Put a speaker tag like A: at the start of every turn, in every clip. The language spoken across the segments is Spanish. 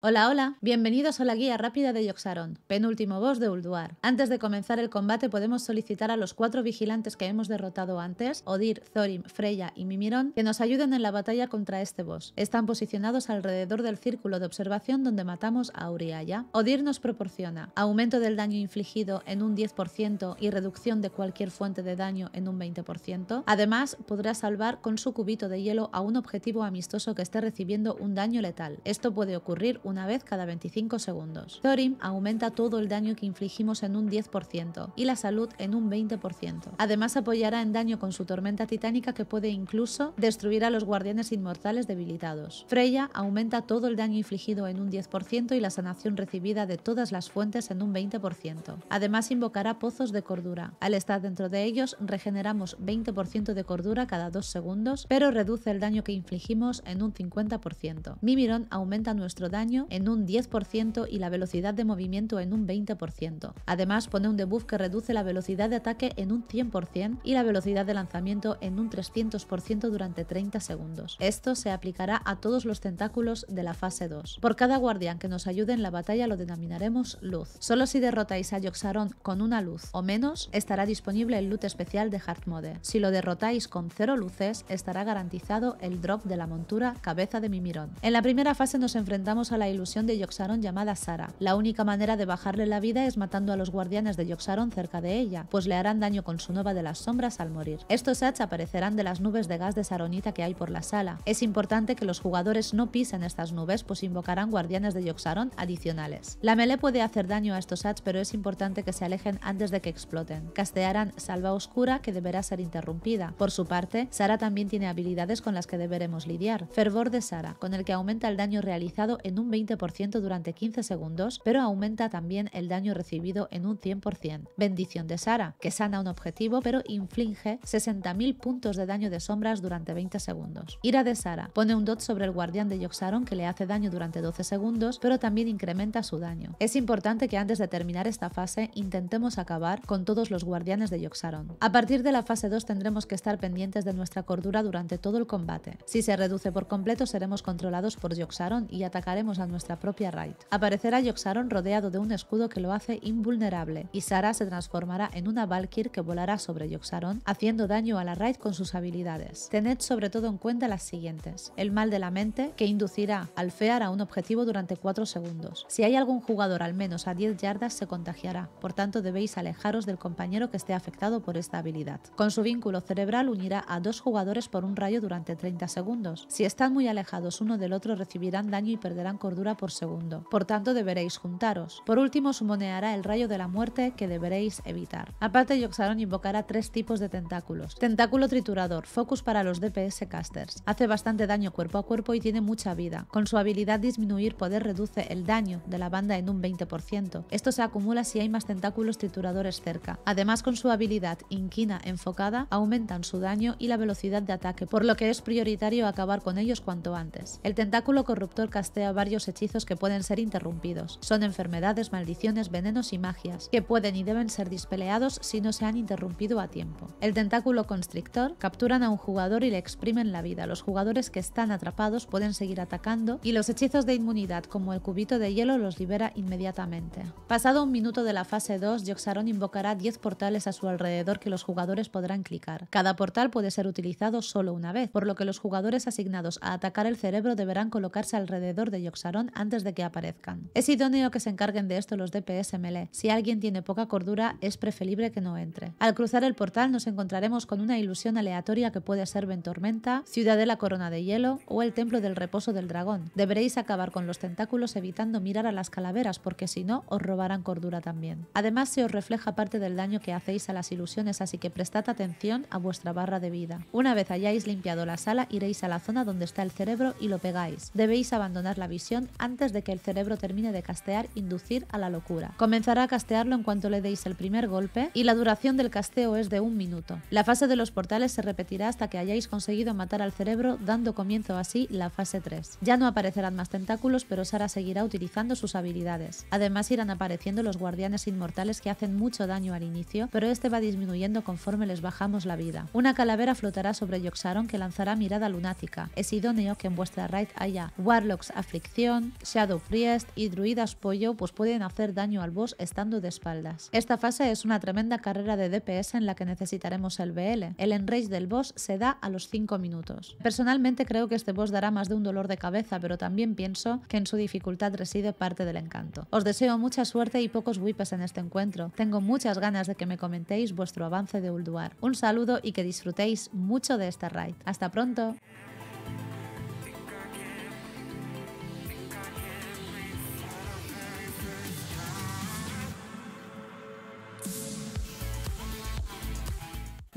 A: Hola, hola, bienvenidos a la guía rápida de Yoxaron, penúltimo boss de Ulduar. Antes de comenzar el combate podemos solicitar a los cuatro vigilantes que hemos derrotado antes, Odir, Thorim, Freya y Mimiron, que nos ayuden en la batalla contra este boss. Están posicionados alrededor del círculo de observación donde matamos a Uriaya. Odir nos proporciona aumento del daño infligido en un 10% y reducción de cualquier fuente de daño en un 20%. Además, podrá salvar con su cubito de hielo a un objetivo amistoso que esté recibiendo un daño letal. Esto puede ocurrir una vez cada 25 segundos. Thorim aumenta todo el daño que infligimos en un 10% y la salud en un 20%. Además apoyará en daño con su tormenta titánica que puede incluso destruir a los guardianes inmortales debilitados. Freya aumenta todo el daño infligido en un 10% y la sanación recibida de todas las fuentes en un 20%. Además invocará pozos de cordura. Al estar dentro de ellos regeneramos 20% de cordura cada 2 segundos, pero reduce el daño que infligimos en un 50%. Mimiron aumenta nuestro daño en un 10% y la velocidad de movimiento en un 20%. Además, pone un debuff que reduce la velocidad de ataque en un 100% y la velocidad de lanzamiento en un 300% durante 30 segundos. Esto se aplicará a todos los tentáculos de la fase 2. Por cada guardián que nos ayude en la batalla lo denominaremos luz. Solo si derrotáis a Yoxaron con una luz o menos, estará disponible el loot especial de Mode. Si lo derrotáis con cero luces, estará garantizado el drop de la montura cabeza de Mimirón. En la primera fase nos enfrentamos a la ilusión de Yoxaron llamada Sara. La única manera de bajarle la vida es matando a los guardianes de Yoxaron cerca de ella, pues le harán daño con su nova de las sombras al morir. Estos hats aparecerán de las nubes de gas de Saronita que hay por la sala. Es importante que los jugadores no pisen estas nubes, pues invocarán guardianes de Yoxaron adicionales. La melee puede hacer daño a estos hats, pero es importante que se alejen antes de que exploten. Castearán Salva Oscura, que deberá ser interrumpida. Por su parte, Sara también tiene habilidades con las que deberemos lidiar. Fervor de Sara, con el que aumenta el daño realizado en un 20% durante 15 segundos, pero aumenta también el daño recibido en un 100%. Bendición de Sara, que sana un objetivo pero inflige 60.000 puntos de daño de sombras durante 20 segundos. Ira de Sara, pone un dot sobre el guardián de Yoxaron que le hace daño durante 12 segundos, pero también incrementa su daño. Es importante que antes de terminar esta fase intentemos acabar con todos los guardianes de Yoxaron. A partir de la fase 2 tendremos que estar pendientes de nuestra cordura durante todo el combate. Si se reduce por completo seremos controlados por Yoxaron y atacaremos al nuestra propia Raid. Aparecerá Yoxaron rodeado de un escudo que lo hace invulnerable, y Sara se transformará en una Valkyr que volará sobre Yoxaron, haciendo daño a la Raid con sus habilidades. Tened sobre todo en cuenta las siguientes. El mal de la mente, que inducirá al fear a un objetivo durante 4 segundos. Si hay algún jugador al menos a 10 yardas, se contagiará, por tanto debéis alejaros del compañero que esté afectado por esta habilidad. Con su vínculo cerebral unirá a dos jugadores por un rayo durante 30 segundos. Si están muy alejados uno del otro recibirán daño y perderán cordura por segundo. Por tanto, deberéis juntaros. Por último, sumoneará el rayo de la muerte que deberéis evitar. Aparte, Yoxaron invocará tres tipos de tentáculos. Tentáculo triturador, focus para los DPS casters. Hace bastante daño cuerpo a cuerpo y tiene mucha vida. Con su habilidad disminuir poder reduce el daño de la banda en un 20%. Esto se acumula si hay más tentáculos trituradores cerca. Además, con su habilidad inquina enfocada, aumentan su daño y la velocidad de ataque, por lo que es prioritario acabar con ellos cuanto antes. El tentáculo corruptor castea varios hechizos que pueden ser interrumpidos. Son enfermedades, maldiciones, venenos y magias, que pueden y deben ser dispeleados si no se han interrumpido a tiempo. El tentáculo constrictor capturan a un jugador y le exprimen la vida. Los jugadores que están atrapados pueden seguir atacando y los hechizos de inmunidad como el cubito de hielo los libera inmediatamente. Pasado un minuto de la fase 2, Yoxaron invocará 10 portales a su alrededor que los jugadores podrán clicar. Cada portal puede ser utilizado solo una vez, por lo que los jugadores asignados a atacar el cerebro deberán colocarse alrededor de Yoxaron antes de que aparezcan. Es idóneo que se encarguen de esto los DPS melee. Si alguien tiene poca cordura, es preferible que no entre. Al cruzar el portal nos encontraremos con una ilusión aleatoria que puede ser Ventormenta, Ciudadela Corona de Hielo o el Templo del Reposo del Dragón. Deberéis acabar con los tentáculos evitando mirar a las calaveras porque si no os robarán cordura también. Además se os refleja parte del daño que hacéis a las ilusiones así que prestad atención a vuestra barra de vida. Una vez hayáis limpiado la sala iréis a la zona donde está el cerebro y lo pegáis. Debéis abandonar la visión antes de que el cerebro termine de castear inducir a la locura. Comenzará a castearlo en cuanto le deis el primer golpe y la duración del casteo es de un minuto. La fase de los portales se repetirá hasta que hayáis conseguido matar al cerebro dando comienzo así la fase 3. Ya no aparecerán más tentáculos pero Sara seguirá utilizando sus habilidades. Además irán apareciendo los guardianes inmortales que hacen mucho daño al inicio pero este va disminuyendo conforme les bajamos la vida. Una calavera flotará sobre Yoxaron que lanzará mirada lunática. Es idóneo que en vuestra raid haya Warlocks Aflicción Shadow Priest y Druidas Pollo pues pueden hacer daño al boss estando de espaldas. Esta fase es una tremenda carrera de DPS en la que necesitaremos el BL. El enrage del boss se da a los 5 minutos. Personalmente creo que este boss dará más de un dolor de cabeza, pero también pienso que en su dificultad reside parte del encanto. Os deseo mucha suerte y pocos whips en este encuentro. Tengo muchas ganas de que me comentéis vuestro avance de Ulduar. Un saludo y que disfrutéis mucho de esta raid. ¡Hasta pronto!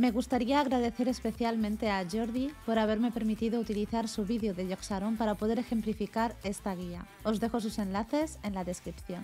A: Me gustaría agradecer especialmente a Jordi por haberme permitido utilizar su vídeo de Yoxaron para poder ejemplificar esta guía. Os dejo sus enlaces en la descripción.